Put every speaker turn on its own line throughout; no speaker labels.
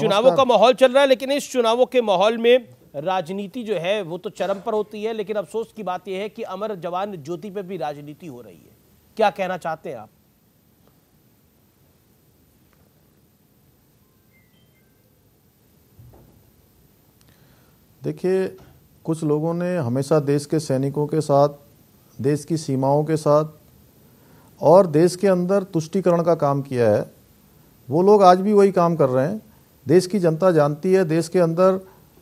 चुनावों का माहौल चल रहा है लेकिन इस चुनावों के माहौल में राजनीति जो है वो तो चरम पर होती है लेकिन अफसोस की बात यह है कि अमर जवान ज्योति पे भी राजनीति हो रही है क्या कहना चाहते हैं आप
देखिए कुछ लोगों ने हमेशा देश के सैनिकों के साथ देश की सीमाओं के साथ और देश के अंदर तुष्टिकरण का काम किया है वो लोग आज भी वही काम कर रहे हैं देश की जनता जानती है देश के अंदर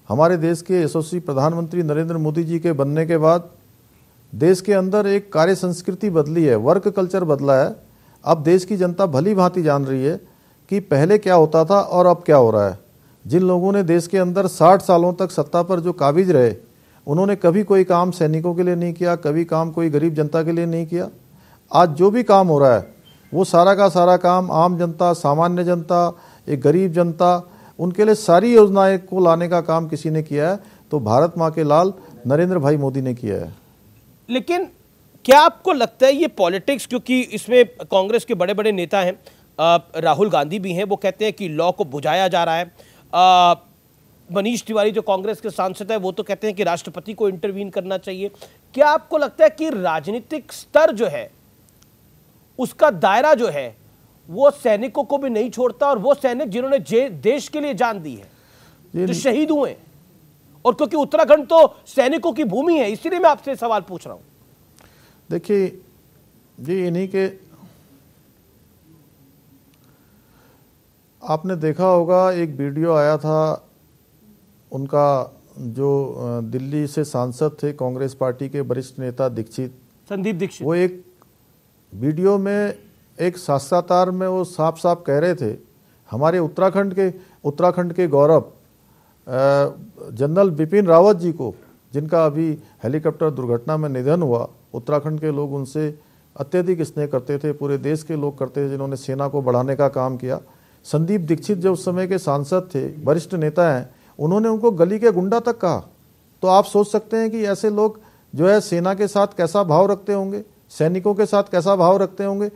हमारे देश के यशस्वी प्रधानमंत्री नरेंद्र मोदी जी के बनने के बाद देश के अंदर एक कार्य संस्कृति बदली है वर्क कल्चर बदला है अब देश की जनता भली भांति जान रही है कि पहले क्या होता था और अब क्या हो रहा है जिन लोगों ने देश के अंदर 60 सालों तक सत्ता पर जो काबिज रहे उन्होंने कभी कोई काम सैनिकों के लिए नहीं किया कभी काम कोई गरीब जनता के लिए नहीं किया आज जो भी काम हो रहा है वो सारा का सारा काम आम जनता सामान्य जनता एक गरीब जनता उनके लिए सारी योजनाएं को लाने का काम किसी ने किया है तो भारत माँ के लाल नरेंद्र भाई मोदी ने किया है
लेकिन क्या आपको लगता है ये पॉलिटिक्स क्योंकि इसमें कांग्रेस के बड़े बड़े नेता हैं राहुल गांधी भी हैं वो कहते हैं कि लॉ को बुझाया जा रहा है मनीष तिवारी जो कांग्रेस के सांसद है वो तो कहते हैं कि राष्ट्रपति को इंटरवीन करना चाहिए क्या आपको लगता है कि राजनीतिक स्तर जो है उसका दायरा जो है वो सैनिकों को भी नहीं छोड़ता और वो सैनिक जिन्होंने देश के लिए जान दी है जो शहीद हुए और क्योंकि उत्तराखंड तो सैनिकों की भूमि है इसीलिए मैं आपसे सवाल पूछ रहा हूं
देखिए जी इन्हीं के आपने देखा होगा एक वीडियो आया था उनका जो दिल्ली से सांसद थे कांग्रेस पार्टी के वरिष्ठ नेता दीक्षित संदीप दीक्षित वो एक वीडियो में एक साक्षातार में वो साफ साफ कह रहे थे हमारे उत्तराखंड के उत्तराखंड के गौरव जनरल बिपिन रावत जी को जिनका अभी हेलीकॉप्टर दुर्घटना में निधन हुआ उत्तराखंड के लोग उनसे अत्यधिक स्नेह करते थे पूरे देश के लोग करते थे जिन्होंने सेना को बढ़ाने का काम किया संदीप दीक्षित जो उस समय के सांसद थे वरिष्ठ नेता हैं उन्होंने उनको गली के गुंडा तक कहा तो आप सोच सकते हैं कि ऐसे लोग जो है सेना के साथ कैसा भाव रखते होंगे सैनिकों के साथ कैसा भाव रखते होंगे